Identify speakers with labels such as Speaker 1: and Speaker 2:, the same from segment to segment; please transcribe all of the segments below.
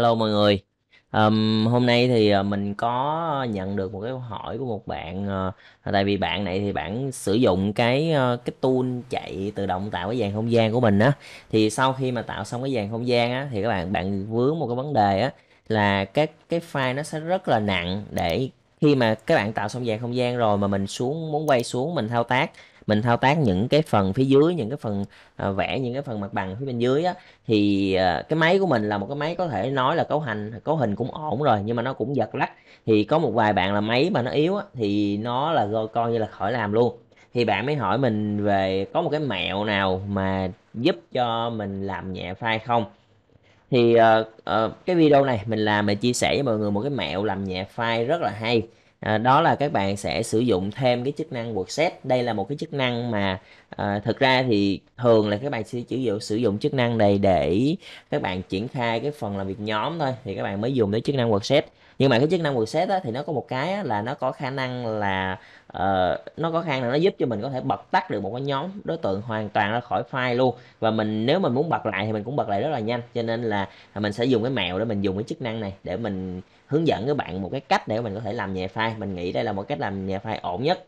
Speaker 1: hello mọi người um, hôm nay thì ờ, mình có nhận được một cái câu hỏi của một bạn uh, tại vì bạn này thì bạn sử dụng cái uh, cái tool chạy tự động tạo cái dàn không gian của mình á thì sau khi mà tạo xong cái dàn không gian á thì các bạn bạn vướng một cái vấn đề á là các cái file nó sẽ rất là nặng để khi mà các bạn tạo xong dàn không gian rồi mà mình xuống muốn quay xuống mình thao tác mình thao tác những cái phần phía dưới những cái phần à, vẽ những cái phần mặt bằng phía bên dưới á thì à, cái máy của mình là một cái máy có thể nói là cấu hành cấu hình cũng ổn rồi nhưng mà nó cũng giật lắc thì có một vài bạn là máy mà nó yếu á thì nó là coi như là khỏi làm luôn thì bạn mới hỏi mình về có một cái mẹo nào mà giúp cho mình làm nhẹ file không thì uh, uh, cái video này mình làm để chia sẻ với mọi người một cái mẹo làm nhẹ file rất là hay À, đó là các bạn sẽ sử dụng thêm cái chức năng WordSet đây là một cái chức năng mà à, thực ra thì thường là các bạn sẽ chỉ dụ sử dụng chức năng này để các bạn triển khai cái phần làm việc nhóm thôi thì các bạn mới dùng tới chức năng WordSet nhưng mà cái chức năng WordSet thì nó có một cái á, là nó có khả năng là uh, nó có khả năng nó giúp cho mình có thể bật tắt được một cái nhóm đối tượng hoàn toàn ra khỏi file luôn và mình nếu mình muốn bật lại thì mình cũng bật lại rất là nhanh cho nên là mình sẽ dùng cái mèo để mình dùng cái chức năng này để mình hướng dẫn các bạn một cái cách để mình có thể làm nhẹ file mình nghĩ đây là một cách làm nhẹ file ổn nhất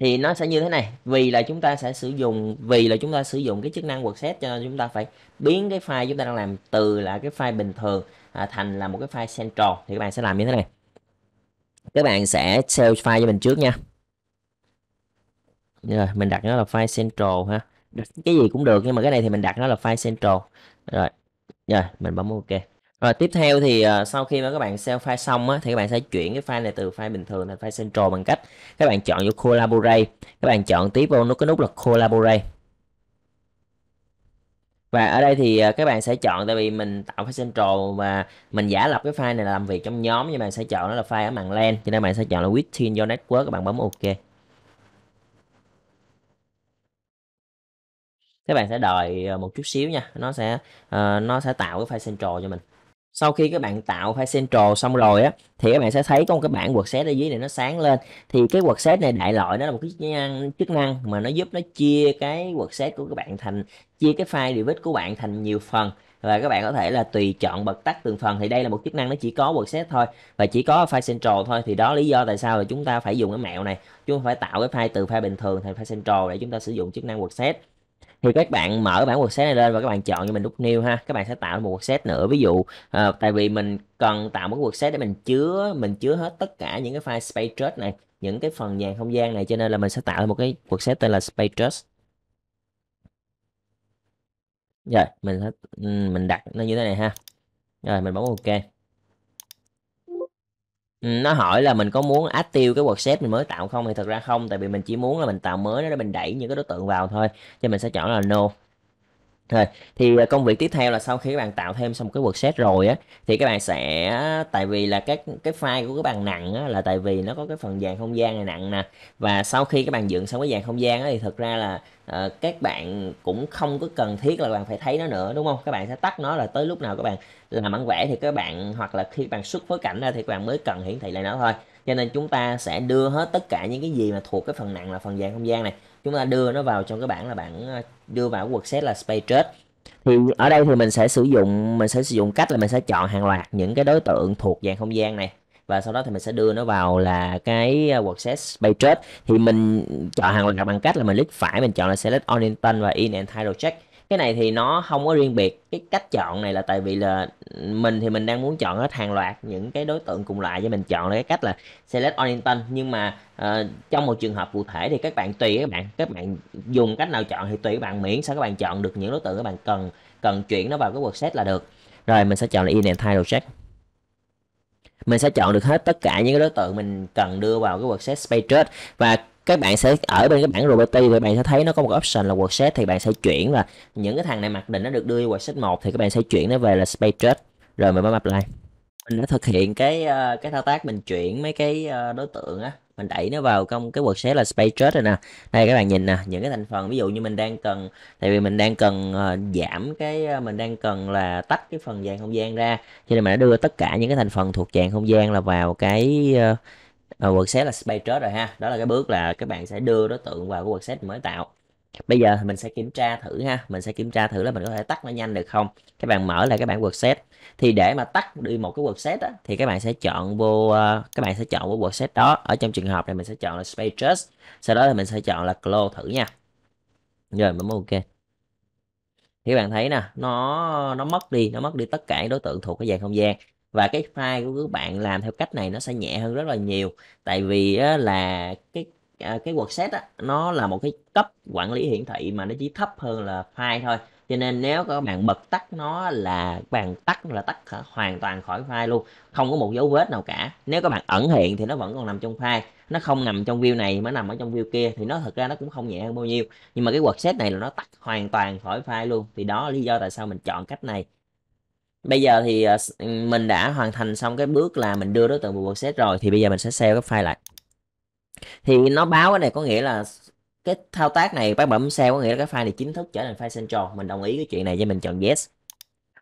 Speaker 1: thì nó sẽ như thế này vì là chúng ta sẽ sử dụng vì là chúng ta sử dụng cái chức năng xét cho nên chúng ta phải biến cái file chúng ta đang làm từ là cái file bình thường à, thành là một cái file central thì các bạn sẽ làm như thế này các bạn sẽ save file cho mình trước nha rồi mình đặt nó là file central ha cái gì cũng được nhưng mà cái này thì mình đặt nó là file central rồi rồi mình bấm ok rồi tiếp theo thì uh, sau khi mà các bạn save file xong á, thì các bạn sẽ chuyển cái file này từ file bình thường thành file central bằng cách các bạn chọn vô collaborate các bạn chọn tiếp vô nút cái nút là collaborate và ở đây thì, à, các bạn sẽ chọn tại vì mình tạo file central và mình giả lập cái file này là làm việc trong nhóm nhưng mà sẽ chọn nó là file ở mạng LAN cho nên bạn sẽ chọn là within your network các bạn bấm ok. Các bạn sẽ đợi à, một chút xíu nha, nó sẽ uh, nó sẽ tạo cái file central cho mình sau khi các bạn tạo file central xong rồi á thì các bạn sẽ thấy có một cái bảng xét ở dưới này nó sáng lên thì cái xét này đại loại nó là một cái chức năng mà nó giúp nó chia cái xét của các bạn thành chia cái file divx của bạn thành nhiều phần và các bạn có thể là tùy chọn bật tắt từng phần thì đây là một chức năng nó chỉ có xét thôi và chỉ có file central thôi thì đó lý do tại sao là chúng ta phải dùng cái mẹo này chúng ta phải tạo cái file từ file bình thường thành file central để chúng ta sử dụng chức năng xét thì các bạn mở bản workset này lên và các bạn chọn cho mình nút new ha các bạn sẽ tạo một workset nữa ví dụ à, tại vì mình cần tạo một workset để mình chứa mình chứa hết tất cả những cái file space trust này những cái phần dàn không gian này cho nên là mình sẽ tạo một cái workset tên là space trust rồi mình ừ, mình đặt nó như thế này ha rồi mình bấm ok Ừ, nó hỏi là mình có muốn át tiêu cái workshop mình mới tạo không thì thật ra không tại vì mình chỉ muốn là mình tạo mới đó để mình đẩy những cái đối tượng vào thôi cho mình sẽ chọn là no rồi, thì à, công việc tiếp theo là sau khi các bạn tạo thêm xong cái cái worksheet rồi á thì các bạn sẽ tại vì là các cái file của các bạn nặng á, là tại vì nó có cái phần dàn không gian này nặng nè và sau khi các bạn dựng xong cái dàn không gian á, thì thực ra là uh, các bạn cũng không có cần thiết là bạn phải thấy nó nữa đúng không? Các bạn sẽ tắt nó là tới lúc nào các bạn làm bản vẽ thì các bạn hoặc là khi các bạn xuất phối cảnh ra thì các bạn mới cần hiển thị lại nó thôi cho nên chúng ta sẽ đưa hết tất cả những cái gì mà thuộc cái phần nặng là phần vàng không gian này chúng ta đưa nó vào trong cái bảng là bảng ờ, đưa vào cái set là space trade thì ở đây thì mình sẽ sử dụng mình sẽ sử dụng cách là mình sẽ chọn hàng loạt những cái đối tượng thuộc dạng không gian này và sau đó thì mình sẽ đưa nó vào là cái ờ, workset space trade thì mình chọn hàng loạt bằng cách là mình click phải mình chọn là select all instance và in and title check cái này thì nó không có riêng biệt cái cách chọn này là tại vì là mình thì mình đang muốn chọn hết hàng loạt những cái đối tượng cùng loại cho mình chọn là cái cách là select all intent nhưng mà uh, trong một trường hợp cụ thể thì các bạn tùy các bạn các bạn dùng cách nào chọn thì tùy các bạn miễn sao các bạn chọn được những đối tượng các bạn cần cần chuyển nó vào cái workset là được rồi mình sẽ chọn là in and title check mình sẽ chọn được hết tất cả những cái đối tượng mình cần đưa vào cái workset space trade và các bạn sẽ ở bên cái bảng Roberti thì bạn sẽ thấy nó có một option là workset thì bạn sẽ chuyển là những cái thằng này mặc định nó được đưa vào workset 1 thì các bạn sẽ chuyển nó về là space trade rồi mình bấm apply mình đã thực hiện cái ờ, cái thao tác mình chuyển mấy cái ờ, đối tượng á mình đẩy nó vào trong cái workset là space trade rồi nè đây các bạn nhìn nè những cái thành phần ví dụ như mình đang cần tại vì mình đang cần ờ, giảm cái mình đang cần là tách cái phần vàng không gian ra cho nên mình đã đưa tất cả những cái thành phần thuộc vàng không gian là vào cái uh, rồi ờ, workset là space trust rồi ha. Đó là cái bước là các bạn sẽ đưa đối tượng vào cái workset mới tạo. Bây giờ mình sẽ kiểm tra thử ha, mình sẽ kiểm tra thử là mình có thể tắt nó nhanh được không. Các bạn mở lại cái bảng workset. Thì để mà tắt đi một cái workset á thì các bạn sẽ chọn vô ờ, các bạn sẽ chọn vô workset đó. Ở trong trường hợp này mình sẽ chọn là space trust. Sau đó là mình sẽ chọn là close thử nha. Rồi bấm ok thì các bạn thấy nè nó nó mất đi nó mất đi tất cả đối tượng thuộc cái dàn không gian và cái file của các bạn làm theo cách này nó sẽ nhẹ hơn rất là nhiều tại vì là cái à, cái workset á, nó là một cái cấp quản lý hiển thị mà nó chỉ thấp hơn là file thôi cho nên nếu các bạn bật tắt nó là bạn tắt là tắt hoàn toàn khỏi file luôn không có một dấu vết nào cả nếu các bạn ẩn hiện thì nó vẫn còn nằm trong file nó không nằm trong view này mà nằm ở trong view kia thì nó thật ra nó cũng không nhẹ hơn bao nhiêu nhưng mà cái workset này là nó tắt hoàn toàn khỏi file luôn thì đó là lý do tại sao mình chọn cách này Bây giờ thì ờ, mình đã hoàn thành xong cái bước là mình đưa đối tượng vào process rồi thì bây giờ mình sẽ save cái file lại. Thì nó báo cái này có nghĩa là cái thao tác này bác bấm save có nghĩa là cái file này chính thức trở thành file central. Mình đồng ý cái chuyện này cho mình chọn yes.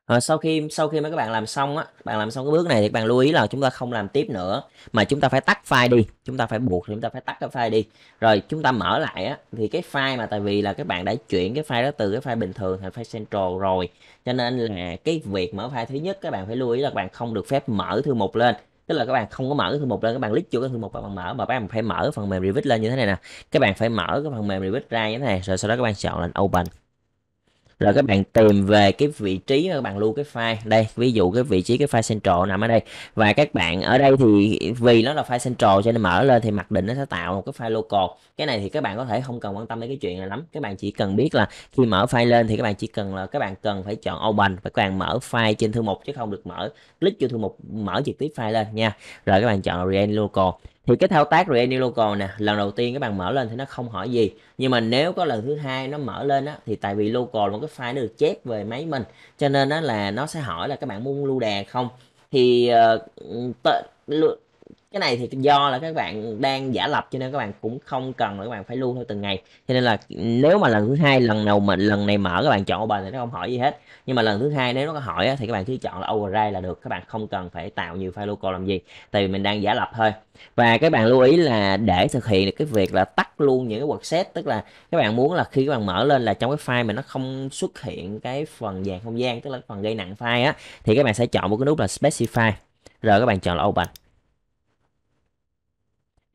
Speaker 1: Ờ, sau khi sau khi mà các bạn làm xong á, bạn làm xong cái bước này thì các bạn lưu ý là chúng ta không làm tiếp nữa mà chúng ta phải tắt file đi, chúng ta phải buộc chúng ta phải tắt cái file đi. Rồi chúng ta mở lại á thì cái file mà tại vì là các bạn đã chuyển cái file đó từ cái file bình thường thành file central rồi. Cho nên là cái việc mở file thứ nhất các bạn phải lưu ý là các bạn không được phép mở thư mục lên tức là các bạn không có mở cái thư mục lên các bạn click vô cái thư mục các bạn mở mà các bạn phải mở phần mềm revit lên như thế này nè các bạn phải mở cái phần mềm revit ra như thế này rồi sau đó các bạn chọn là open rồi các bạn tìm về cái vị trí mà các bạn lưu cái file đây ví dụ cái vị trí cái file central nằm ở đây và các bạn ở đây thì vì nó là file central cho nên mở lên thì mặc định nó sẽ tạo một cái file local cái này thì các bạn có thể không cần quan tâm đến cái chuyện này lắm các bạn chỉ cần biết là khi mở file lên thì các bạn chỉ cần là các bạn cần phải chọn open phải các bạn mở file trên thư mục chứ không được mở click vô thư mục mở trực tiếp file lên nha rồi các bạn chọn real local thì cái thao tác Ready Local nè lần đầu tiên các bạn mở lên thì nó không hỏi gì nhưng mà nếu có lần thứ hai nó mở lên á thì tại vì local một cái file nó được chép về máy mình cho nên đó là nó sẽ hỏi là các bạn muốn lưu đàn không thì uh, cái này thì do là các bạn đang giả lập cho nên các bạn cũng không cần là các bạn phải lưu thôi từng ngày cho nên là nếu mà lần thứ hai lần đầu mà lần này mở các bạn chọn open thì nó không hỏi gì hết nhưng mà lần thứ hai nếu nó có hỏi thì các bạn cứ chọn là override là được các bạn không cần phải tạo nhiều file local làm gì tại vì mình đang giả lập thôi và các bạn lưu ý là để thực hiện được cái việc là tắt luôn những cái set tức là các bạn muốn là khi các bạn mở lên là trong cái file mà nó không xuất hiện cái phần dàn không gian tức là phần gây nặng file á thì các bạn sẽ chọn một cái nút là specify rồi các bạn chọn là open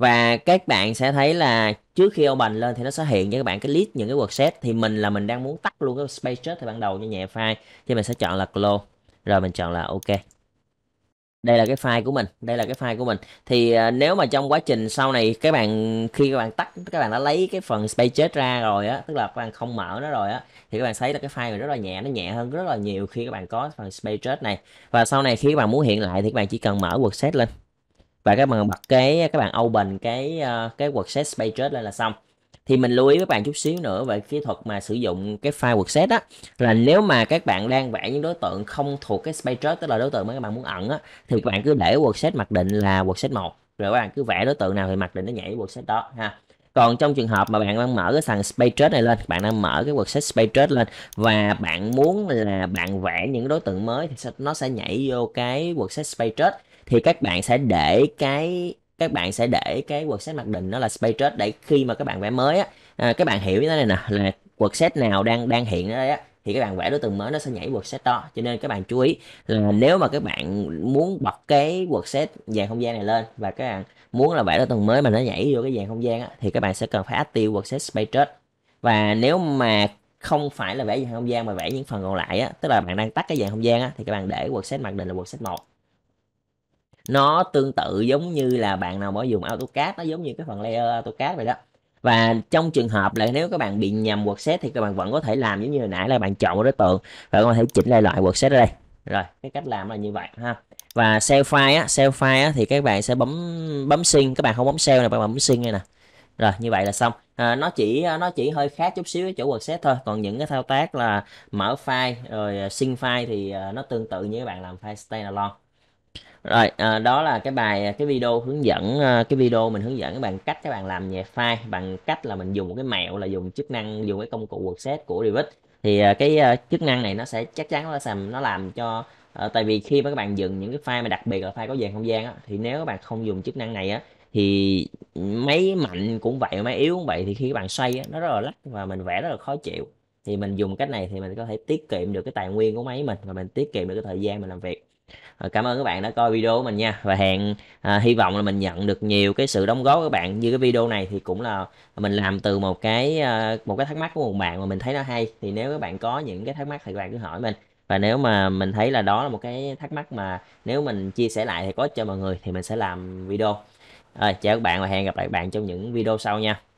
Speaker 1: và các bạn sẽ thấy là trước khi open lên thì nó sẽ hiện cho các bạn cái list những cái set thì mình là mình đang muốn tắt luôn cái space chat thì ban đầu như nhẹ file thì mình sẽ chọn là close rồi mình chọn là ok đây là cái file của mình đây là cái file của mình thì uh, nếu mà trong quá trình sau này các bạn khi các bạn tắt các bạn đã lấy cái phần space chat ra rồi á tức là các bạn không mở nó rồi á thì các bạn thấy là cái file này rất là nhẹ nó nhẹ hơn rất là nhiều khi các bạn có phần space chat này và sau này khi các bạn muốn hiện lại thì các bạn chỉ cần mở set lên và các bạn bật cái các bạn open cái ờ, cái worksheet pages lên là xong thì mình lưu ý với bạn chút xíu nữa về kỹ thuật mà sử dụng cái file workset á là nếu mà các bạn đang vẽ những đối tượng không thuộc cái space chart tức là đối tượng mà các bạn muốn ẩn á thì các bạn cứ để workset mặc định là workset một rồi các bạn cứ vẽ đối tượng nào thì mặc định nó nhảy workset đó ha còn trong trường hợp mà bạn đang mở cái sàn space này lên bạn đang mở cái workset space lên và bạn muốn là bạn vẽ những đối tượng mới thì nó sẽ nhảy vô cái workset space thì các bạn sẽ để cái các bạn sẽ để cái quật xét mặc định nó là space trade để khi mà các bạn vẽ mới á à, các bạn hiểu như thế này nè là quật xét nào đang đang hiện ở đây á thì các bạn vẽ đối tượng mới nó sẽ nhảy quật set đó cho nên các bạn chú ý là nếu mà các bạn muốn bật cái quật set dàn không gian này lên và các bạn muốn là vẽ đối tượng mới mà nó nhảy vô cái dàn không gian á, thì các bạn sẽ cần phải active quật set space trade và nếu mà không phải là vẽ dàn không gian mà vẽ những phần còn lại á, tức là bạn đang tắt cái dàn không gian á, thì các bạn để quật set mặc định là quật set một nó tương tự giống như là bạn nào mới dùng AutoCAD nó giống như cái phần layer AutoCAD vậy đó và trong trường hợp là nếu các bạn bị nhầm workset thì các bạn vẫn có thể làm giống như hồi nãy là bạn chọn một đối tượng và các bạn có thể chỉnh lại loại workset ở đây rồi cái cách làm là như vậy ha và save file á save file á thì các bạn sẽ bấm bấm sync các bạn không bấm save này các bạn bấm sync đây nè rồi như vậy là xong à, nó chỉ nó chỉ hơi khác chút xíu ở chỗ workset thôi còn những cái thao tác là mở file rồi à, sync file thì à, nó tương tự như các bạn làm file standalone rồi à, đó là cái bài ờ, cái video hướng dẫn ờ, cái video mình hướng dẫn các bạn cách các bạn làm nhạc file bằng cách là mình dùng một cái mẹo là dùng chức năng dùng cái công cụ Wordset của Revit thì cái chức năng này nó sẽ chắc chắn nó làm nó làm cho tại vì khi mà các bạn dựng những cái file mà đặc biệt là file có dàn không gian á, thì nếu các bạn không dùng chức năng này á thì máy mạnh cũng vậy máy yếu cũng vậy thì khi các bạn xoay á, nó rất là lắc và mình vẽ rất là khó chịu thì mình dùng cách này thì mình có thể tiết kiệm được cái tài nguyên của máy mình và mình tiết kiệm được cái thời gian mình làm việc Ờ, cảm ơn các bạn đã coi video của mình nha và hẹn à, hy vọng là mình nhận được nhiều cái sự đóng góp của các bạn như cái video này thì cũng là mình làm từ một cái à, một cái thắc mắc của một bạn mà mình thấy nó hay thì nếu các bạn có những cái thắc mắc thì các bạn cứ hỏi mình và nếu mà mình thấy là đó là một cái thắc mắc mà nếu mình chia sẻ lại thì có cho mọi người thì mình sẽ làm video rồi chào các bạn và hẹn gặp lại các bạn trong những video sau nha